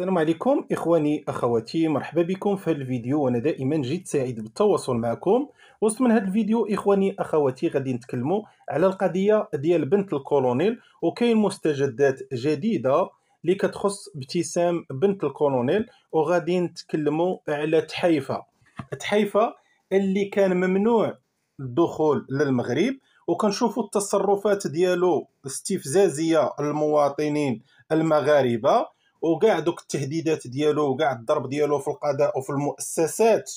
السلام عليكم اخواني اخواتي مرحبا بكم في هذا الفيديو وانا دائما جد سعيد بالتواصل معكم وسط من هذا الفيديو اخواني اخواتي غادي نتكلموا على القضيه ديال بنت الكولونيل وكاين مستجدات جديده اللي كتخص ابتسام بنت الكولونيل وغادي نتكلموا على تحيفه تحيفه اللي كان ممنوع الدخول للمغرب وكنشوفوا التصرفات ديالو استفزازيه للمواطنين المغاربه وكاع دوك التهديدات ديالو وكاع الضرب ديالو في القضاء وفي المؤسسات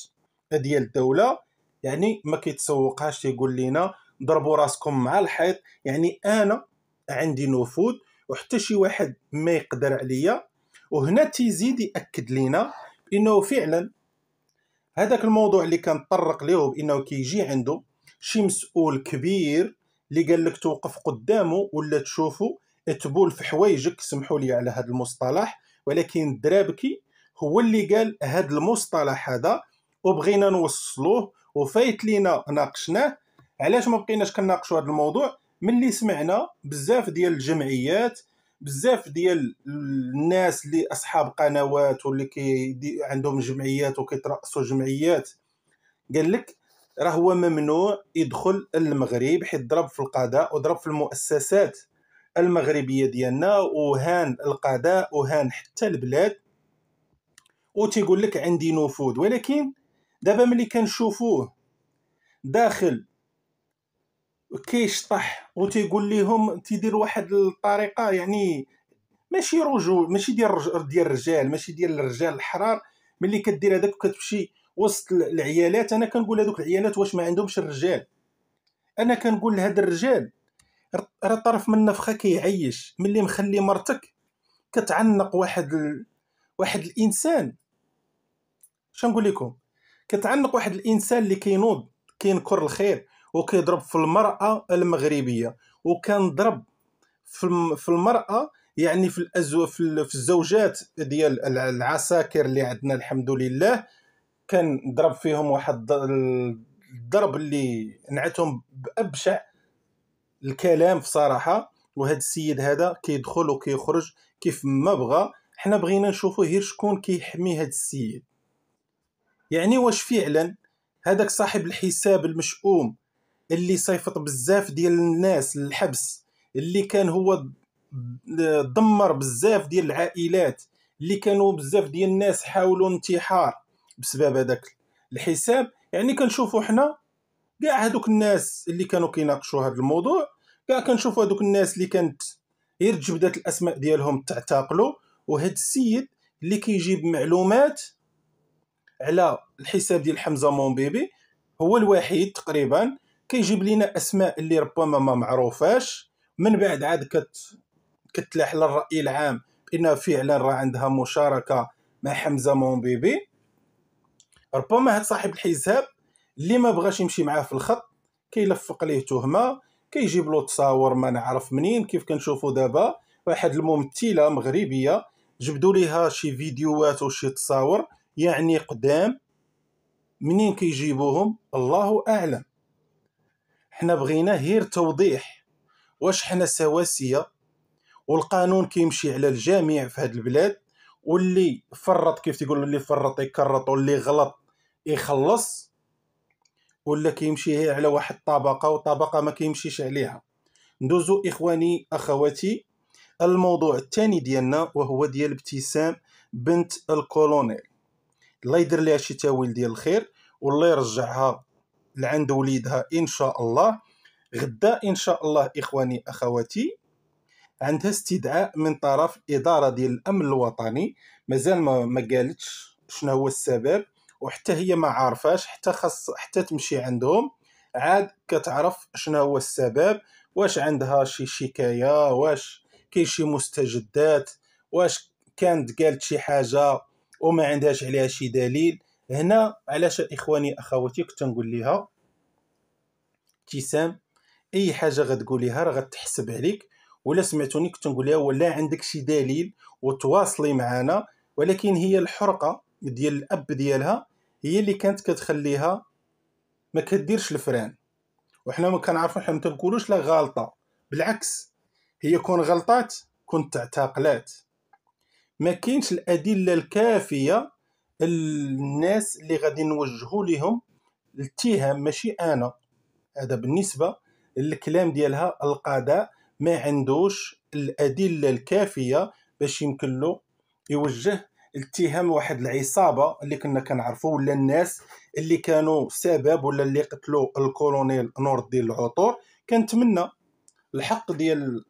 ديال الدوله يعني ما كيتسوقهاش تيقول لنا ضربوا راسكم مع الحيط يعني انا عندي نفوذ وحتى شي واحد ما يقدر عليا وهنا تيزيد ياكد لينا انه فعلا هذاك الموضوع اللي كنطرق ليه بانه كيجي عنده شي مسؤول كبير اللي قال لك توقف قدامه ولا تشوفه تبول في حوايجك سمحوا لي على هذا المصطلح ولكن الدرابكي هو اللي قال هذا المصطلح هذا وبغينا نوصلوه وفايت لينا ناقشناه علاش ما بقيناش كنناقشوا هذا الموضوع ملي سمعنا بزاف ديال الجمعيات بزاف ديال الناس اللي اصحاب قنوات واللي كي عندهم جمعيات وكيترأسوا جمعيات قال لك راه هو ممنوع يدخل المغرب حيت ضرب في القضاء وضرب في المؤسسات المغربيه ديالنا وهان القضاء وهان حتى البلاد وتيقول لك عندي نفوذ ولكن دابا ملي كنشوفوه داخل كيشطح وتيقول لهم تيدير واحد الطريقه يعني ماشي رجول ماشي ديال ديال الرجال ماشي ديال الرجال الحرار ملي كدير هذاك وكتمشي وسط العيالات انا كنقول هذوك العيالات واش ما عندهمش الرجال انا كنقول لهاد الرجال راه طرف من نفخه كيعيش ملي مخلي مرتك كتعنق واحد ال... واحد الانسان اش نقول لكم كتعنق واحد الانسان اللي كينوض كينكر الخير وكيضرب في المراه المغربيه وكان ضرب في المراه يعني في الأزو في, في الزوجات ديال العساكر اللي عندنا الحمد لله كان ضرب فيهم واحد الضرب اللي نعتهم بابشع الكلام في صراحه وهذا السيد هذا كيدخل وكيخرج كيف ما بغى حنا بغينا نشوفو غير شكون كيحمي هذا السيد يعني واش فعلا هذاك صاحب الحساب المشؤوم اللي صيفط بزاف ديال الناس للحبس اللي كان هو دمر بزاف ديال العائلات اللي كانوا بزاف ديال الناس حاولوا انتحار بسبب هذاك الحساب يعني كنشوفوا حنا كاع هذوك الناس اللي كانوا كيناقشوا هذا الموضوع كاع كنشوفوا هذوك الناس اللي كانت غير تجبدات الاسماء ديالهم تعتقلوا وهذا السيد اللي كيجيب معلومات على الحساب ديال حمزه مونبيبي هو الوحيد تقريبا كيجيب لنا اسماء اللي ربما ما معروفاش من بعد عاد كت كتلاح للراي العام بان فعلا راه عندها مشاركه مع حمزه مونبيبي ربما هاد صاحب الحساب اللي ما بغاش يمشي معاه في الخط كيلفق ليه تهمه كيجيب له تصاور ما نعرف منين كيف كنشوفوا دابا واحد الممثله مغربيه جبدوا ليها شي فيديوهات وشي تصاور يعني قدام منين كيجيبوهم الله اعلم حنا بغينا غير توضيح واش حنا سواسيه والقانون كيمشي على الجميع في هاد البلاد واللي فرط كيف تقول اللي فرط يكرط واللي غلط يخلص ولا كيمشي على واحد الطبقه وطبقه ما كيمشيش عليها ندوزو اخواني اخواتي الموضوع الثاني ديالنا وهو ديال ابتسام بنت الكولونيل الله يدير لها شي تاويل ديال الخير والله يرجعها لعند وليدها ان شاء الله غدا ان شاء الله اخواني اخواتي عندها استدعاء من طرف اداره ديال الامن الوطني مازال ما قالتش شنو هو السبب وحتى هي ما عارفاش حتى خاص حتى تمشي عندهم عاد كتعرف شنو هو السبب واش عندها شي شكايه واش كاين شي مستجدات واش كانت قالت شي حاجه وما عندهاش عليها شي دليل هنا علاش اخواني اخواتي كنت نقول ليها ابتسام اي حاجه غتقوليها راه غتحسب عليك ولا سمعتوني كنت نقول لها ولا عندك شي دليل وتواصلي معنا ولكن هي الحرقه ديال الاب ديالها هي اللي كانت كتخليها ما كديرش الفران وحنا ما كنعرفو حنا ما تنقولوش لا غلطه بالعكس هي كون غلطات كنت تعتقلات ما كاينش الادله الكافيه الناس اللي غادي نوجهوا لهم الاتهام ماشي انا هذا بالنسبه للكلام ديالها القضاء ما عندوش الادله الكافيه باش يمكن له يوجه اتهام واحد العصابه اللي كنا كنعرفوا ولا الناس اللي كانوا سبب ولا اللي قتلوا الكولونيل نور الدين العطور كنتمنى الحق ديال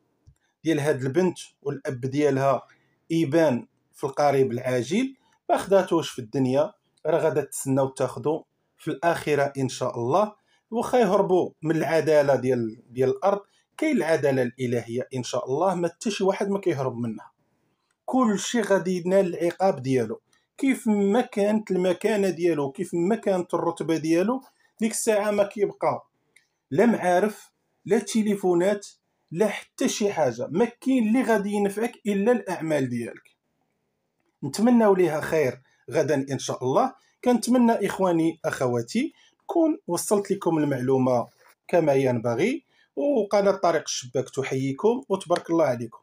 ديال هاد البنت والاب ديالها يبان في القريب العاجل ما خداتوش في الدنيا راه غادا تسناو تاخدو في الاخره ان شاء الله وخا يهربوا من العداله ديال ديال الارض كاين العداله الالهيه ان شاء الله ما حتى شي واحد ما كيهرب منها كلشي غادي ينال العقاب ديالو كيف ما كانت المكانه ديالو كيف ما كانت الرتبه ديالو ديك الساعه ما كيبقى لا معارف لا تليفونات لا حتى شي حاجه ما كاين اللي غادي ينفعك الا الاعمال ديالك نتمناو ليها خير غدا ان شاء الله كنتمنى اخواني اخواتي نكون وصلت لكم المعلومه كما ينبغي وقناه طريق الشباك تحييكم وتبارك الله عليكم